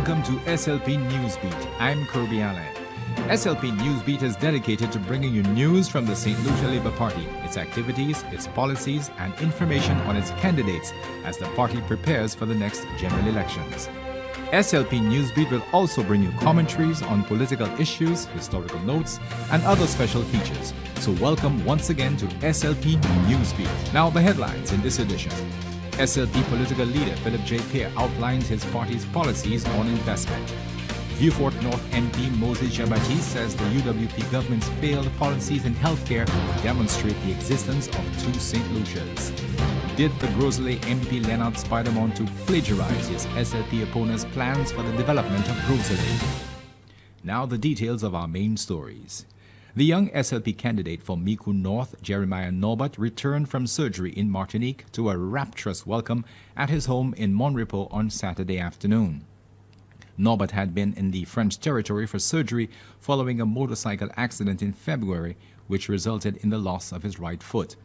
Welcome to SLP Newsbeat. I'm Kirby Allen. SLP Newsbeat is dedicated to bringing you news from the St. Lucia Labour Party, its activities, its policies, and information on its candidates as the party prepares for the next general elections. SLP Newsbeat will also bring you commentaries on political issues, historical notes, and other special features. So, welcome once again to SLP Newsbeat. Now, the headlines in this edition. SLP political leader Philip J. Pear outlines his party's policies on investment. Beaufort North MP Moses Jabati says the UWP government's failed policies in healthcare demonstrate the existence of two St. Lucias. Did the Grosley MP Leonard Spiderman to plagiarize his SLP opponent's plans for the development of Grosley? Now the details of our main stories. The young SLP candidate for Miku North, Jeremiah Norbert, returned from surgery in Martinique to a rapturous welcome at his home in Monrepo on Saturday afternoon. Norbert had been in the French territory for surgery following a motorcycle accident in February, which resulted in the loss of his right foot.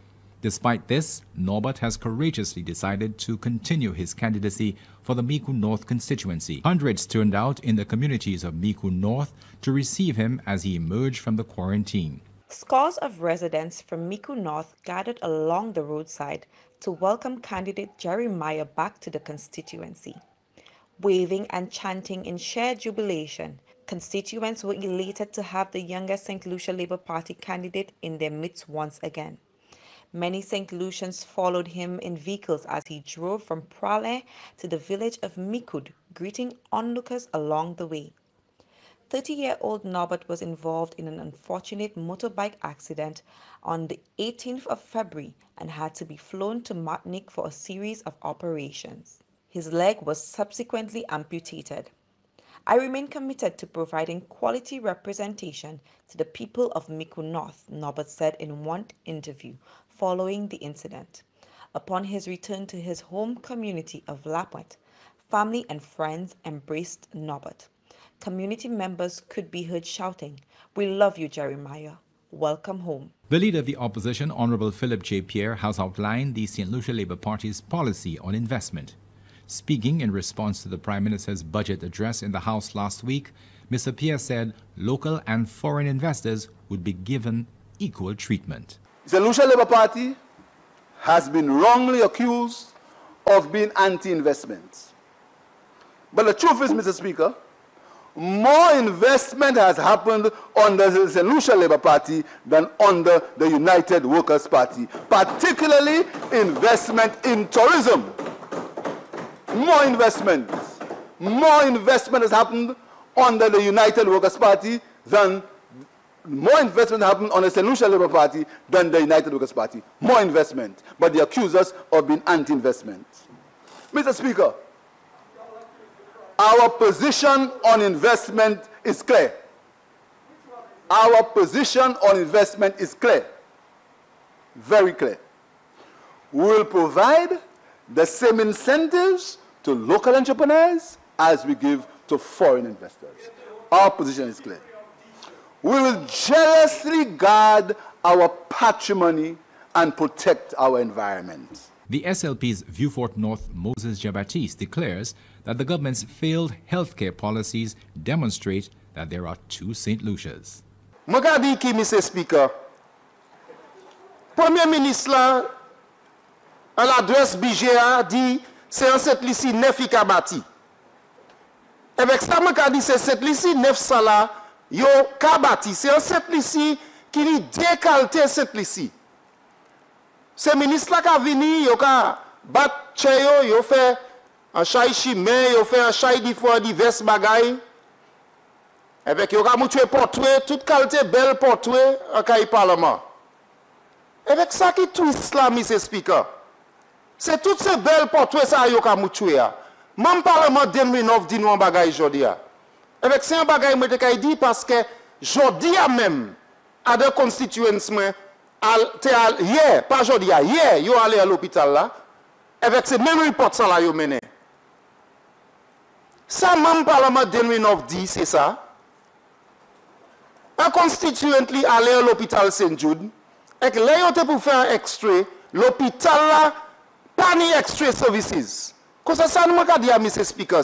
Despite this, Norbert has courageously decided to continue his candidacy for the Miku North constituency. Hundreds turned out in the communities of Miku North to receive him as he emerged from the quarantine. Scores of residents from Miku North gathered along the roadside to welcome candidate Jeremiah back to the constituency. Waving and chanting in shared jubilation, constituents were elated to have the younger St. Lucia Labour Party candidate in their midst once again. Many St. Lucians followed him in vehicles as he drove from Prale to the village of Mikud, greeting onlookers along the way. 30 year old Norbert was involved in an unfortunate motorbike accident on the 18th of February and had to be flown to Martinique for a series of operations. His leg was subsequently amputated. I remain committed to providing quality representation to the people of Miku North, Norbert said in one interview following the incident. Upon his return to his home community of Lapwet, family and friends embraced Norbert. Community members could be heard shouting, We love you, Jeremiah. Welcome home. The leader of the opposition, Honorable Philip J. Pierre, has outlined the St. Lucia Labour Party's policy on investment. Speaking in response to the Prime Minister's budget address in the House last week, Mr. Pierre said local and foreign investors would be given equal treatment. The Lucia Labour Party has been wrongly accused of being anti investment. But the truth is, Mr. Speaker, more investment has happened under the St. Labour Party than under the United Workers' Party, particularly investment in tourism more investment. More investment has happened under the United Workers' Party than more investment happened on the St. Labour Party than the United Workers' Party. More investment. But they accuse us of being anti-investment. Mr. Speaker, our position on investment is clear. Our position on investment is clear. Very clear. We will provide the same incentives to local entrepreneurs as we give to foreign investors. Our position is clear. We will jealously guard our patrimony and protect our environment. The SLP's Viewfort North Moses Jabatis declares that the government's failed healthcare policies demonstrate that there are two St. Lucias. Magabiki, Mr. Speaker. Premier Ministre, à l'adresse BGA, dit Se yon set lisi nefi ka bati. Ewek sa mwen ka di se set lisi nef sala yo ka bati. Se yon set lisi ki li dekalte set lisi. Se minist la ka vini, yo ka bat che yo, yo fe an chayi shime, yo fe an chayi di fwa, di ves bagay. Ewek yo ka moutwe portwe, tout kalte bel portwe akayi parlama. Ewek sa ki twist la misi spika. Se tout se bel potwe sa yo ka mouchwe ya. Mam parlama den rin of di nou an bagay jodia. Ewek se an bagay mwete ka yi di paske jodia men a de konstituents men te al, ye, pa jodia, ye, yo ale al opital la ewek se men ripot sa la yo mene. Sa mam parlama den rin of di, se sa, a konstituents li ale al opital Saint-Jude, ek le yo te pou fe an ekstre, l'opital la pa ni ekstresovisis. Kwa sa san mwen ka di a misespika,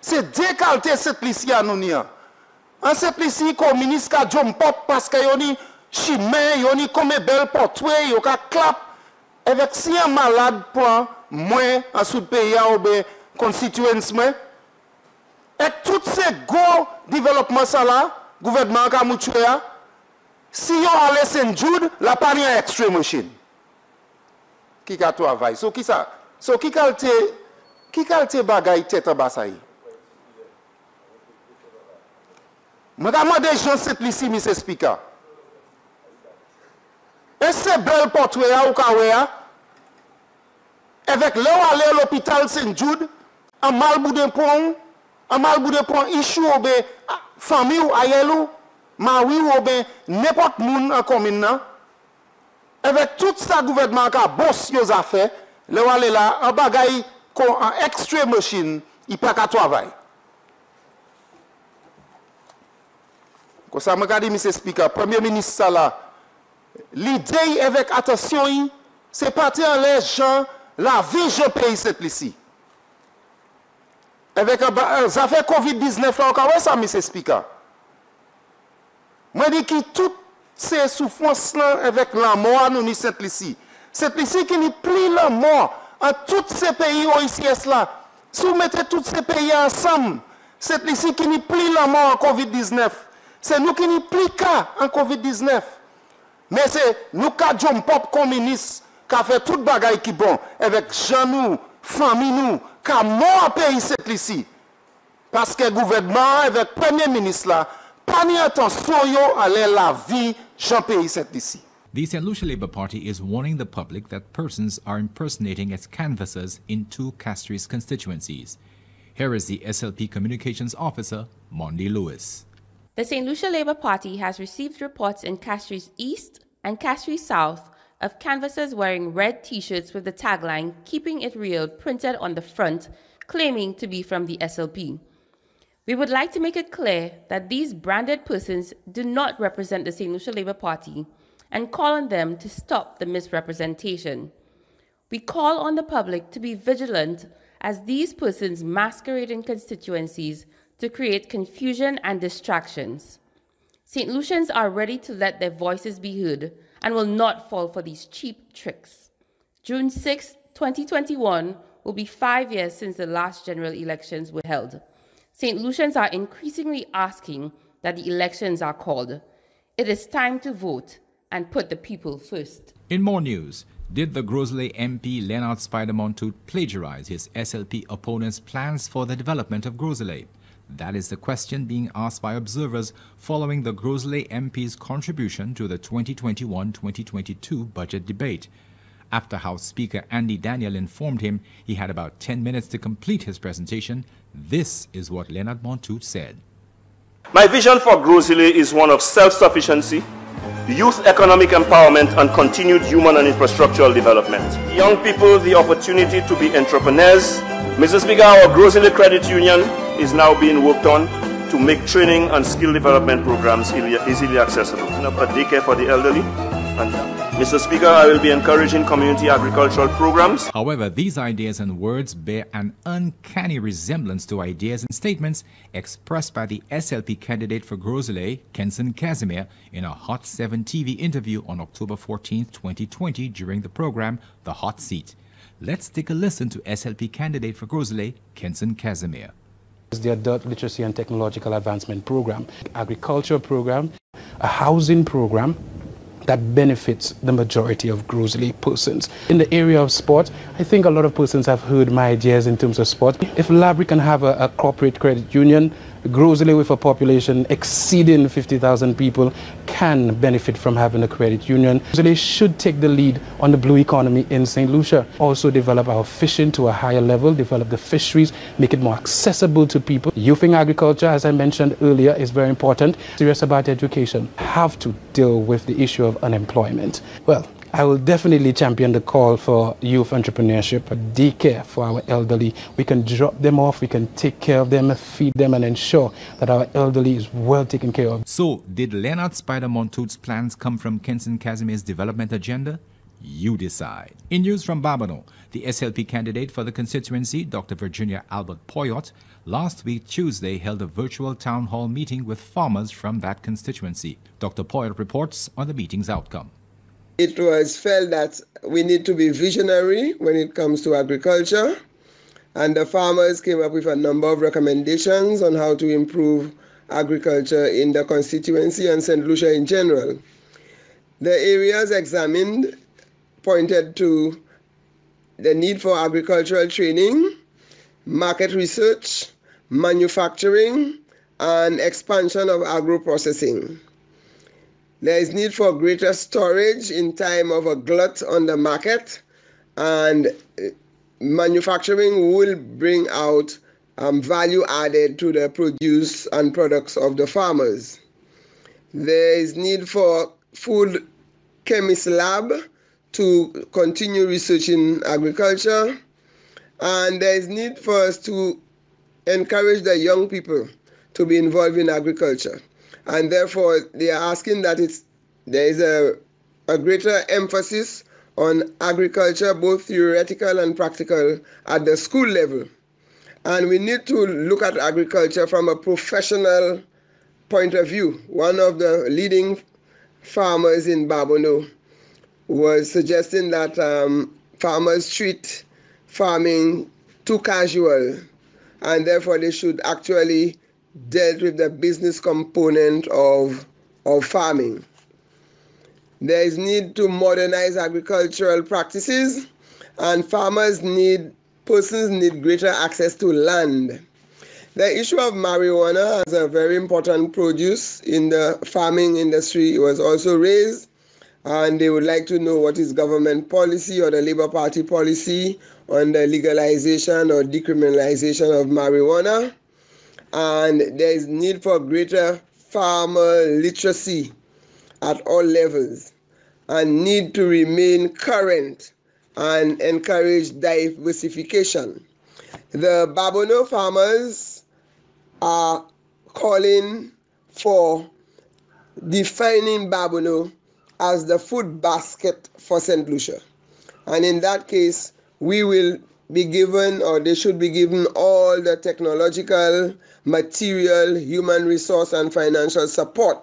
se dekalte setlisi anon ya. An setlisi ko minis ka jom pop paska yoni shime, yoni kome bel potwe, yon ka klap, evek si an malad po, mwen asout pe ya oube konstituens mwen. Ek tout se go developman sa la, gouvedman ka moutwe ya, si yon ale sen joud, la pa ni ekstresovisis. ki ka to avay. So ki sa, so ki kalte, ki kalte bagay tetre basayi? Mwen ka mwade janset li si mises pika. E se bel potwe ya ou ka we ya, evek le wale l'opital Sengjoud, a mal budenpon, a mal budenpon ishu ou be fami ou aye lou, mawi ou be nepot moun akomin nan, Ewek tout sa gouvedman ka bous yo zafè, le wale la, an bagay kon an ekstrè mòshin, i pèk atwa vay. Kwa sa mè kadi, misè spika, premiè minis sa la, li dey evèk atasyon yi, se patè an lè jan, la vi jè pè yi seplisi. Evèk an zafè konvi dizne flan, kwa wè sa misè spika? Mè di ki tout Se sou fons la evèk la mò an nou ni set lisi. Set lisi ki ni pli la mò an tout se peyi ou isi es la. Se ou mette tout se peyi an sam, set lisi ki ni pli la mò an COVID-19. Se nou ki ni pli ka an COVID-19. Mè se nou ka jom pop kominis ka fè tout bagay ki bon evèk jan nou, fami nou, ka mò an peyi set lisi. Paske gouvedman evèk premye minis la, panye atan soyo ale la vii Champagne said this. The St. Lucia Labour Party is warning the public that persons are impersonating as canvassers in two Castries constituencies. Here is the SLP Communications Officer, Mondi Lewis. The St. Lucia Labour Party has received reports in Castries East and Castries South of canvassers wearing red t shirts with the tagline Keeping It Real printed on the front, claiming to be from the SLP. We would like to make it clear that these branded persons do not represent the St. Lucia Labour Party and call on them to stop the misrepresentation. We call on the public to be vigilant as these persons masquerade in constituencies to create confusion and distractions. St. Lucians are ready to let their voices be heard and will not fall for these cheap tricks. June 6, 2021 will be five years since the last general elections were held. St. Lucians are increasingly asking that the elections are called. It is time to vote and put the people first. In more news, did the Grosley MP Leonard Spider-Montoot plagiarize his SLP opponent's plans for the development of Grosley? That is the question being asked by observers following the Grosley MP's contribution to the 2021-2022 budget debate. After House Speaker Andy Daniel informed him he had about 10 minutes to complete his presentation, this is what Leonard Montu said. My vision for Grosile is one of self-sufficiency, youth economic empowerment and continued human and infrastructural development. Young people the opportunity to be entrepreneurs. Mrs. Speaker, our Grosile Credit Union is now being worked on to make training and skill development programs easily accessible. Up a daycare for the elderly and Mr. Speaker, I will be encouraging community agricultural programs. However, these ideas and words bear an uncanny resemblance to ideas and statements expressed by the SLP candidate for Groselet, Kenson Casimir, in a Hot 7 TV interview on October 14, 2020, during the program The Hot Seat. Let's take a listen to SLP candidate for Groselet, Kenson Casimir. It's the Adult Literacy and Technological Advancement Program, agriculture program, a housing program, that benefits the majority of grossly persons. In the area of sports, I think a lot of persons have heard my ideas in terms of sport. If Labri can have a, a corporate credit union, Grosley with a population exceeding 50,000 people can benefit from having a credit union. Grosley should take the lead on the blue economy in St. Lucia. Also develop our fishing to a higher level, develop the fisheries, make it more accessible to people. You think agriculture, as I mentioned earlier, is very important. Serious about education. Have to deal with the issue of unemployment. Well, I will definitely champion the call for youth entrepreneurship, daycare for our elderly. We can drop them off, we can take care of them, feed them, and ensure that our elderly is well taken care of. So, did Leonard Spider Montoot's plans come from Kenson Casimir's development agenda? You decide. In news from Babano, the SLP candidate for the constituency, Dr. Virginia Albert Poyot, last week Tuesday held a virtual town hall meeting with farmers from that constituency. Dr. Poyot reports on the meeting's outcome it was felt that we need to be visionary when it comes to agriculture. And the farmers came up with a number of recommendations on how to improve agriculture in the constituency and St. Lucia in general. The areas examined pointed to the need for agricultural training, market research, manufacturing, and expansion of agro processing. There is need for greater storage in time of a glut on the market, and uh, manufacturing will bring out um, value added to the produce and products of the farmers. There is need for food chemist lab to continue researching agriculture, and there is need for us to encourage the young people to be involved in agriculture and therefore they are asking that it's there is a, a greater emphasis on agriculture, both theoretical and practical, at the school level. And we need to look at agriculture from a professional point of view. One of the leading farmers in Babono was suggesting that um, farmers treat farming too casual and therefore they should actually dealt with the business component of, of farming. There is need to modernize agricultural practices, and farmers need persons need greater access to land. The issue of marijuana as a very important produce in the farming industry was also raised, and they would like to know what is government policy or the Labour Party policy on the legalization or decriminalization of marijuana and there is need for greater farmer literacy at all levels and need to remain current and encourage diversification. The Babono farmers are calling for defining Babono as the food basket for St. Lucia. And in that case, we will be given or they should be given all the technological, material, human resource, and financial support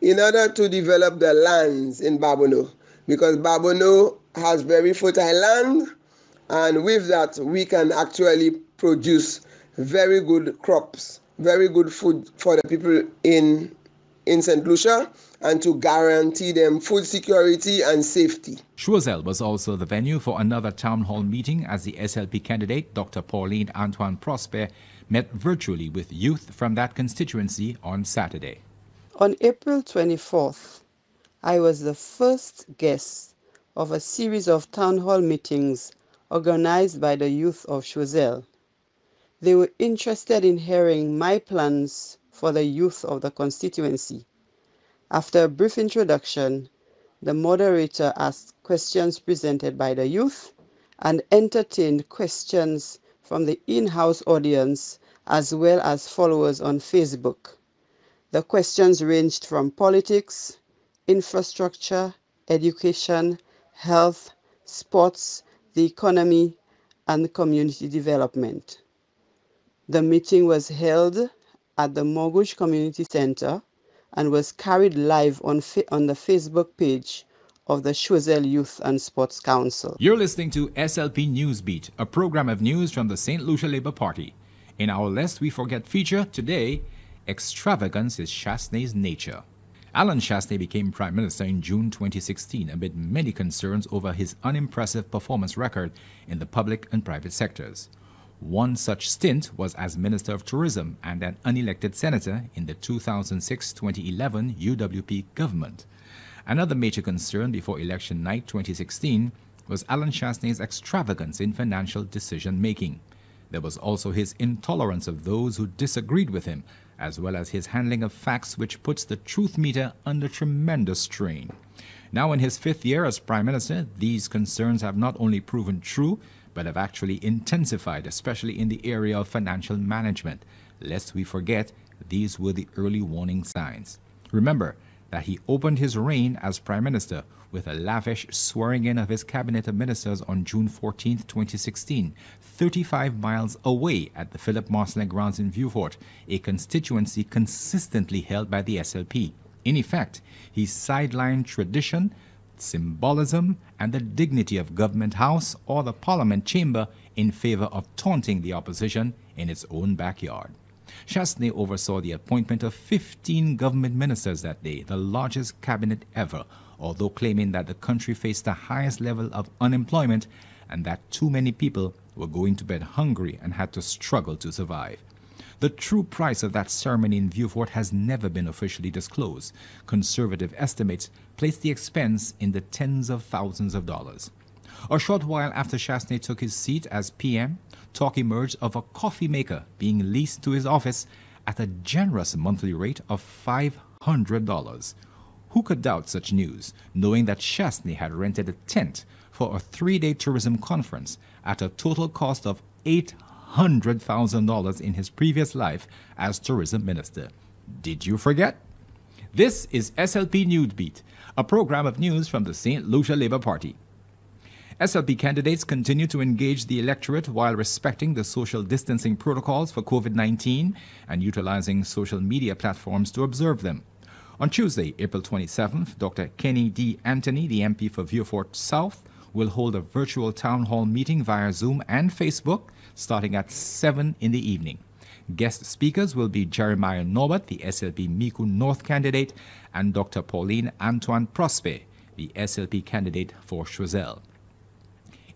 in order to develop the lands in Babono because Babono has very fertile land and with that we can actually produce very good crops, very good food for the people in in St. Lucia and to guarantee them food security and safety. Schurzel was also the venue for another town hall meeting as the SLP candidate, Dr. Pauline Antoine Prosper, met virtually with youth from that constituency on Saturday. On April 24th, I was the first guest of a series of town hall meetings organized by the youth of Choiselle. They were interested in hearing my plans for the youth of the constituency. After a brief introduction, the moderator asked questions presented by the youth and entertained questions from the in-house audience as well as followers on Facebook. The questions ranged from politics, infrastructure, education, health, sports, the economy, and community development. The meeting was held at the Mortgage Community Center and was carried live on, fa- on the Facebook page of the Choiseul Youth and Sports Council. You're listening to SLP Newsbeat, a program of news from the St. Lucia Labour Party. In our Lest We Forget feature today, extravagance is Chastenay's nature. Alan Chastenay became Prime Minister in June 2016 amid many concerns over his unimpressive performance record in the public and private sectors. One such stint was as Minister of Tourism and an unelected senator in the 2006 2011 UWP government. Another major concern before election night 2016 was Alan Chastenay's extravagance in financial decision making. There was also his intolerance of those who disagreed with him, as well as his handling of facts which puts the truth meter under tremendous strain. Now, in his fifth year as Prime Minister, these concerns have not only proven true, but have actually intensified, especially in the area of financial management. Lest we forget, these were the early warning signs. Remember that he opened his reign as prime minister with a lavish swearing in of his cabinet of ministers on June 14, 2016, 35 miles away at the Philip Marcelin grounds in Viewfort, a constituency consistently held by the SLP. In effect, he sidelined tradition symbolism, and the dignity of government house or the parliament chamber in favor of taunting the opposition in its own backyard. Chastney oversaw the appointment of 15 government ministers that day, the largest cabinet ever, although claiming that the country faced the highest level of unemployment and that too many people were going to bed hungry and had to struggle to survive. The true price of that ceremony in Viewfort has never been officially disclosed. Conservative estimates place the expense in the tens of thousands of dollars. A short while after Chastney took his seat as PM, talk emerged of a coffee maker being leased to his office at a generous monthly rate of $500. Who could doubt such news, knowing that Chastney had rented a tent for a three day tourism conference at a total cost of $800? $100,000 in his previous life as tourism minister. Did you forget? This is SLP Newsbeat, a program of news from the St. Lucia Labour Party. SLP candidates continue to engage the electorate while respecting the social distancing protocols for COVID 19 and utilizing social media platforms to observe them. On Tuesday, April 27th, Dr. Kenny D. Anthony, the MP for Viewfort South, will hold a virtual town hall meeting via Zoom and Facebook starting at 7 in the evening. Guest speakers will be Jeremiah Norbert, the SLP Miku North candidate, and Dr. Pauline Antoine Prosper, the SLP candidate for Choiselle.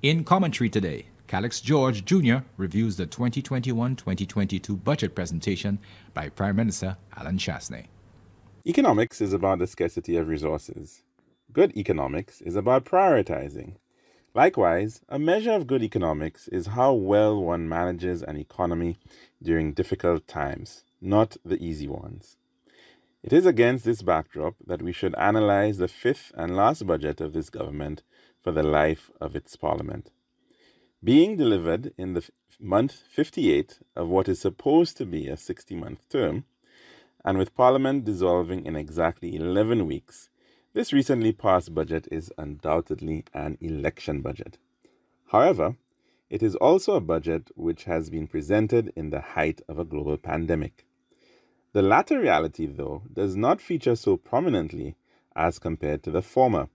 In commentary today, Calix George Jr. reviews the 2021-2022 budget presentation by Prime Minister Alan Chastney. Economics is about the scarcity of resources. Good economics is about prioritizing Likewise, a measure of good economics is how well one manages an economy during difficult times, not the easy ones. It is against this backdrop that we should analyze the fifth and last budget of this government for the life of its parliament. Being delivered in the month 58 of what is supposed to be a 60 month term, and with parliament dissolving in exactly 11 weeks, this recently passed budget is undoubtedly an election budget. However, it is also a budget which has been presented in the height of a global pandemic. The latter reality, though, does not feature so prominently as compared to the former.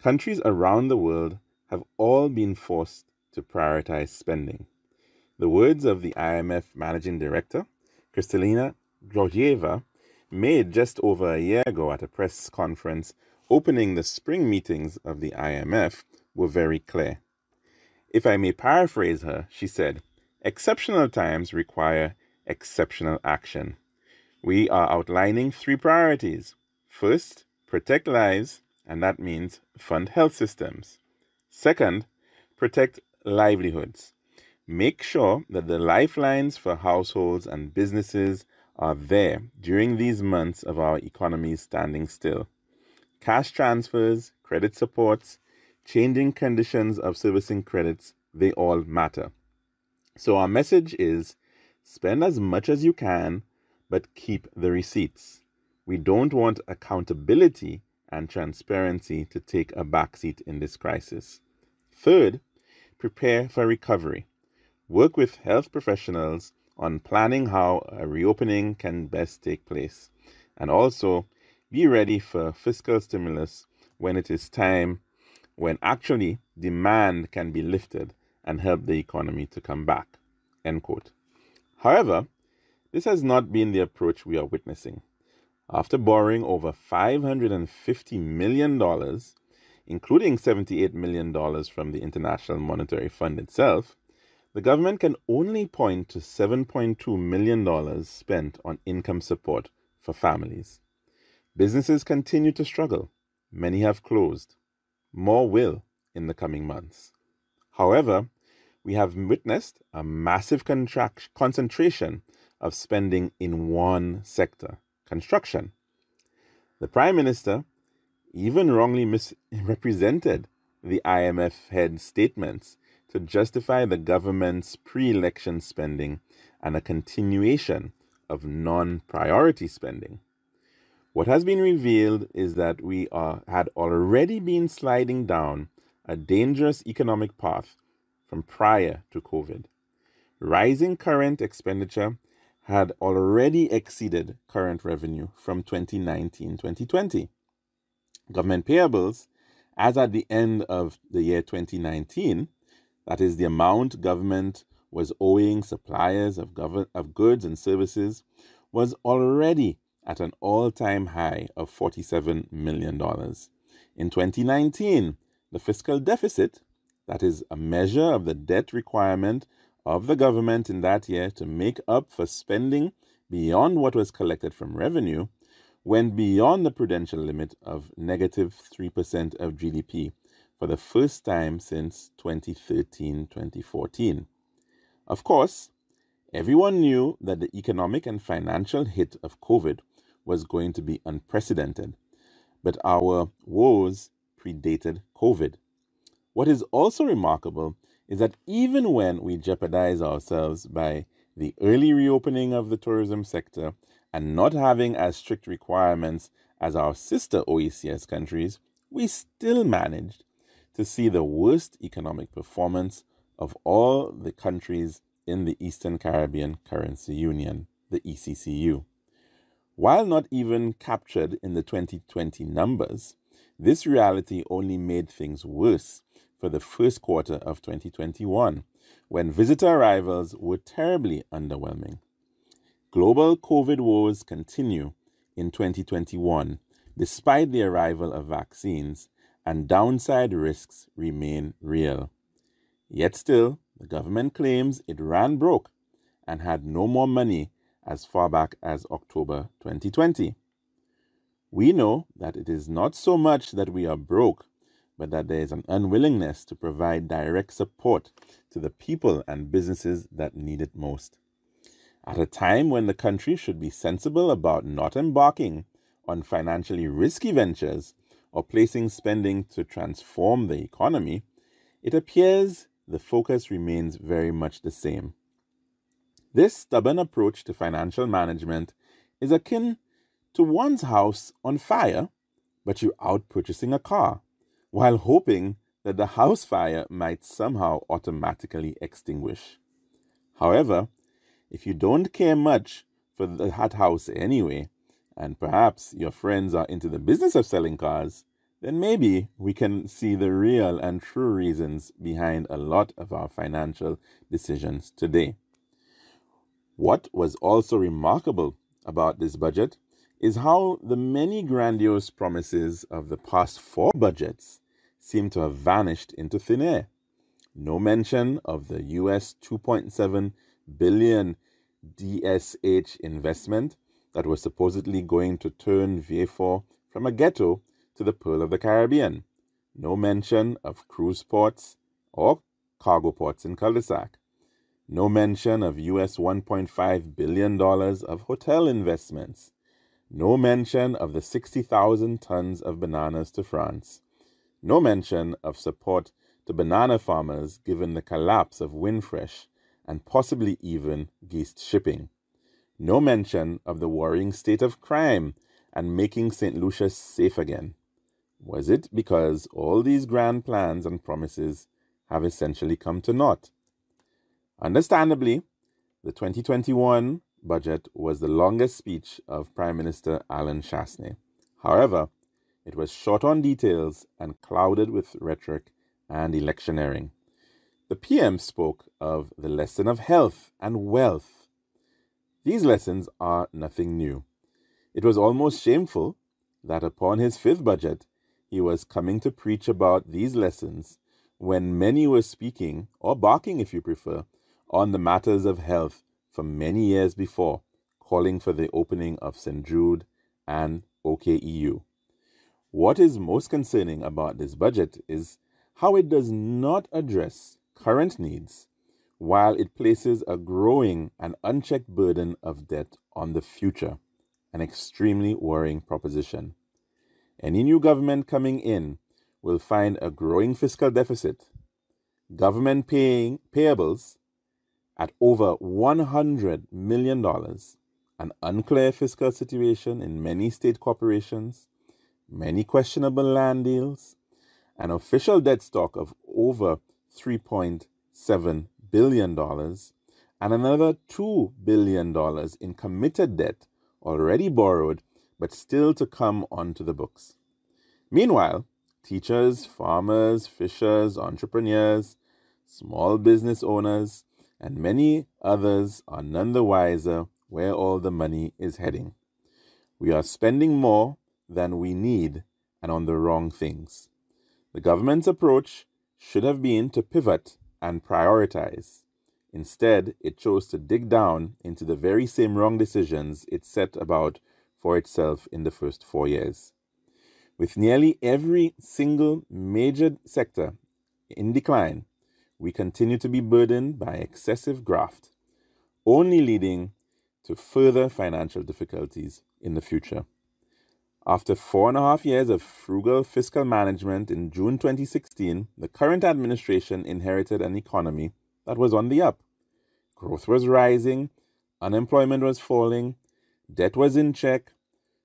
Countries around the world have all been forced to prioritize spending. The words of the IMF managing director, Kristalina Georgieva, made just over a year ago at a press conference opening the spring meetings of the IMF were very clear. If I may paraphrase her, she said, Exceptional times require exceptional action. We are outlining three priorities. First, protect lives, and that means fund health systems. Second, protect livelihoods. Make sure that the lifelines for households and businesses are there during these months of our economy standing still. Cash transfers, credit supports, changing conditions of servicing credits, they all matter. So, our message is spend as much as you can, but keep the receipts. We don't want accountability and transparency to take a backseat in this crisis. Third, prepare for recovery. Work with health professionals on planning how a reopening can best take place. And also, be ready for fiscal stimulus when it is time, when actually demand can be lifted and help the economy to come back. End quote. However, this has not been the approach we are witnessing. After borrowing over $550 million, including $78 million from the International Monetary Fund itself, the government can only point to $7.2 million spent on income support for families. Businesses continue to struggle. Many have closed. More will in the coming months. However, we have witnessed a massive concentration of spending in one sector construction. The Prime Minister even wrongly misrepresented the IMF head's statements to justify the government's pre election spending and a continuation of non priority spending. What has been revealed is that we are, had already been sliding down a dangerous economic path from prior to COVID. Rising current expenditure had already exceeded current revenue from 2019 2020. Government payables, as at the end of the year 2019, that is the amount government was owing suppliers of, gov- of goods and services was already at an all time high of $47 million. In 2019, the fiscal deficit, that is a measure of the debt requirement of the government in that year to make up for spending beyond what was collected from revenue, went beyond the prudential limit of negative 3% of GDP for the first time since 2013 2014. Of course, everyone knew that the economic and financial hit of COVID was going to be unprecedented, but our woes predated COVID. What is also remarkable is that even when we jeopardize ourselves by the early reopening of the tourism sector and not having as strict requirements as our sister OECS countries, we still managed to see the worst economic performance of all the countries in the Eastern Caribbean Currency Union, the ECCU. While not even captured in the 2020 numbers, this reality only made things worse for the first quarter of 2021, when visitor arrivals were terribly underwhelming. Global COVID wars continue in 2021, despite the arrival of vaccines and downside risks remain real. Yet still, the government claims it ran broke and had no more money as far back as October 2020. We know that it is not so much that we are broke, but that there is an unwillingness to provide direct support to the people and businesses that need it most. At a time when the country should be sensible about not embarking on financially risky ventures, or placing spending to transform the economy, it appears the focus remains very much the same. This stubborn approach to financial management is akin to one's house on fire, but you're out purchasing a car, while hoping that the house fire might somehow automatically extinguish. However, if you don't care much for that house anyway, and perhaps your friends are into the business of selling cars, then maybe we can see the real and true reasons behind a lot of our financial decisions today. What was also remarkable about this budget is how the many grandiose promises of the past four budgets seem to have vanished into thin air. No mention of the US 2.7 billion DSH investment that was supposedly going to turn Vifor from a ghetto to the Pearl of the Caribbean. No mention of cruise ports or cargo ports in cul-de-sac. No mention of US $1.5 billion of hotel investments. No mention of the 60,000 tons of bananas to France. No mention of support to banana farmers given the collapse of Winfresh and possibly even Geest shipping no mention of the worrying state of crime and making St. Lucia safe again? Was it because all these grand plans and promises have essentially come to naught? Understandably, the 2021 budget was the longest speech of Prime Minister Alan Chastney. However, it was short on details and clouded with rhetoric and electioneering. The PM spoke of the lesson of health and wealth these lessons are nothing new. It was almost shameful that upon his fifth budget, he was coming to preach about these lessons when many were speaking, or barking if you prefer, on the matters of health for many years before, calling for the opening of St. Jude and OKEU. What is most concerning about this budget is how it does not address current needs while it places a growing and unchecked burden of debt on the future, an extremely worrying proposition. Any new government coming in will find a growing fiscal deficit, government paying payables at over $100 million, an unclear fiscal situation in many state corporations, many questionable land deals, an official debt stock of over three point seven. dollars billion and another $2 billion in committed debt already borrowed but still to come onto the books. Meanwhile, teachers, farmers, fishers, entrepreneurs, small business owners, and many others are none the wiser where all the money is heading. We are spending more than we need and on the wrong things. The government's approach should have been to pivot and prioritize. Instead, it chose to dig down into the very same wrong decisions it set about for itself in the first four years. With nearly every single major sector in decline, we continue to be burdened by excessive graft, only leading to further financial difficulties in the future. After four and a half years of frugal fiscal management in June 2016, the current administration inherited an economy that was on the up. Growth was rising, unemployment was falling, debt was in check,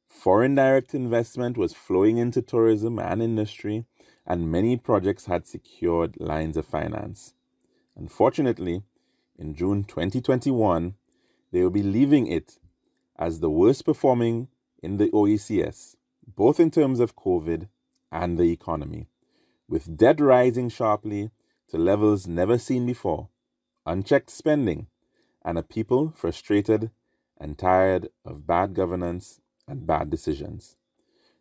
foreign direct investment was flowing into tourism and industry, and many projects had secured lines of finance. Unfortunately, in June 2021, they will be leaving it as the worst performing in the OECS, both in terms of COVID and the economy, with debt rising sharply to levels never seen before, unchecked spending, and a people frustrated and tired of bad governance and bad decisions.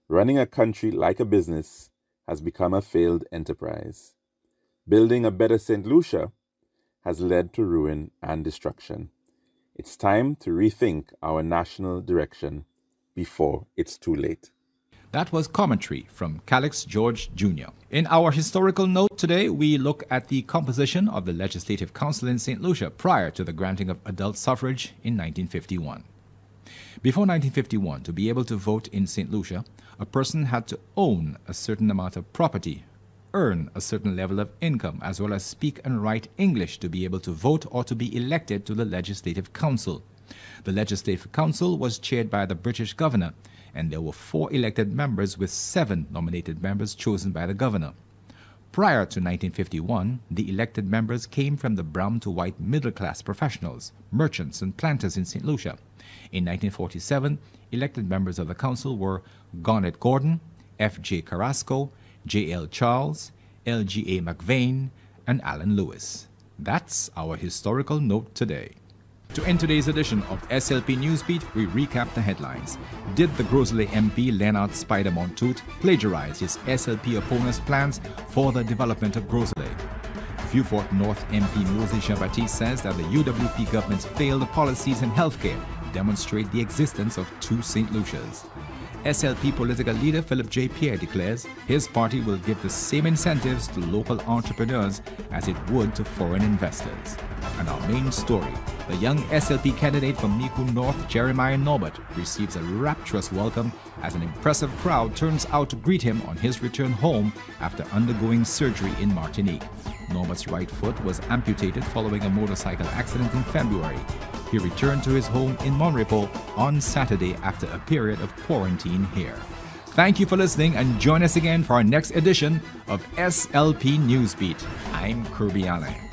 Running a country like a business has become a failed enterprise. Building a better St. Lucia has led to ruin and destruction. It's time to rethink our national direction before it's too late. That was commentary from Calix George Jr. In our historical note today, we look at the composition of the Legislative Council in St. Lucia prior to the granting of adult suffrage in 1951. Before 1951, to be able to vote in St. Lucia, a person had to own a certain amount of property, earn a certain level of income, as well as speak and write English to be able to vote or to be elected to the Legislative Council. The Legislative Council was chaired by the British governor, and there were four elected members, with seven nominated members chosen by the governor. Prior to 1951, the elected members came from the brown to white middle class professionals, merchants, and planters in St. Lucia. In 1947, elected members of the council were Garnet Gordon, F.J. Carrasco, J.L. Charles, L.G.A. McVeigh, and Alan Lewis. That's our historical note today. To end today's edition of SLP Newsbeat, we recap the headlines. Did the Grosley MP Leonard Spider Montoot plagiarize his SLP opponent's plans for the development of Grosley? Viewfort North MP Mosi Shabati says that the UWP government's failed policies in healthcare demonstrate the existence of two St. Lucias. SLP political leader Philip J. Pierre declares his party will give the same incentives to local entrepreneurs as it would to foreign investors. And our main story the young SLP candidate from Miku North, Jeremiah Norbert, receives a rapturous welcome as an impressive crowd turns out to greet him on his return home after undergoing surgery in Martinique. Norbert's right foot was amputated following a motorcycle accident in February. He returned to his home in Monrepo on Saturday after a period of quarantine here. Thank you for listening and join us again for our next edition of SLP Newsbeat. I'm Kirby Allen.